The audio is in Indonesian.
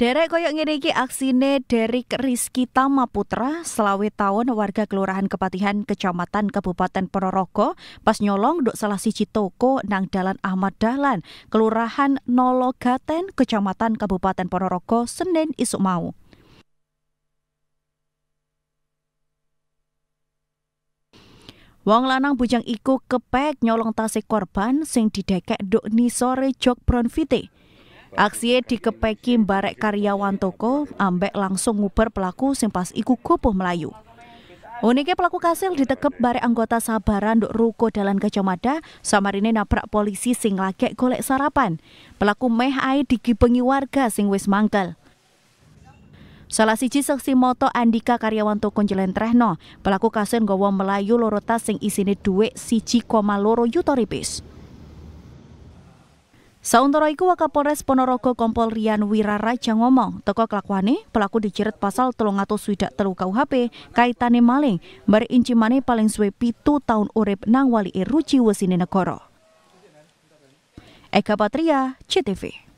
Derek koyok ngene aksine Derek Rizky Tama Putra, selawe tahun warga Kelurahan Kepatihan Kecamatan Kabupaten Ponorogo, pas nyolong dok salah siji toko nang Dalan Ahmad Dahlan, Kelurahan Nologaten, Kecamatan Kabupaten Ponorogo, Senin isuk mau. Wong lanang bujang iku kepek nyolong tasik korban sing didekek dok nisore jok Bronfite. Aksi dikepeki barek karyawan toko, ambek langsung nguber pelaku sing pas iku gopoh Melayu. Uniknya pelaku kasil ditekep barek anggota sabaran duk ruko dalam Gajah samarine nabrak polisi sing lagek golek sarapan. Pelaku meh ae digibengi warga sing wis mangkel. Salah siji seksi moto Andika karyawan toko jelentrehno, pelaku kasil nggawa melayu lorotas sing isine duwe dhuwit koma loro ripis. Sauntara iku Wakapolres Ponorogo Kompol Rian Wiraraja ngomong, teko kelakuane pelaku dijerat pasal telung atau swidak telu KUHP kaitane maling, bar incimane paling suwe pitu tahun urip nang wali iruci wesine negoro. Eka Patria, CTV.